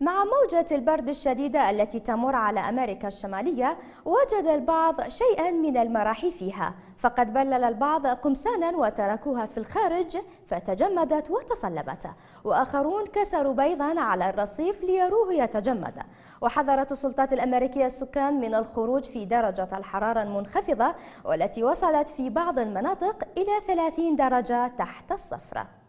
مع موجة البرد الشديدة التي تمر على أمريكا الشمالية وجد البعض شيئا من المرح فيها فقد بلل البعض قمصانا وتركوها في الخارج فتجمدت وتصلبت وآخرون كسروا بيضا على الرصيف ليروه يتجمد وحذرت السلطات الأمريكية السكان من الخروج في درجة الحرارة المنخفضة والتي وصلت في بعض المناطق إلى 30 درجة تحت الصفر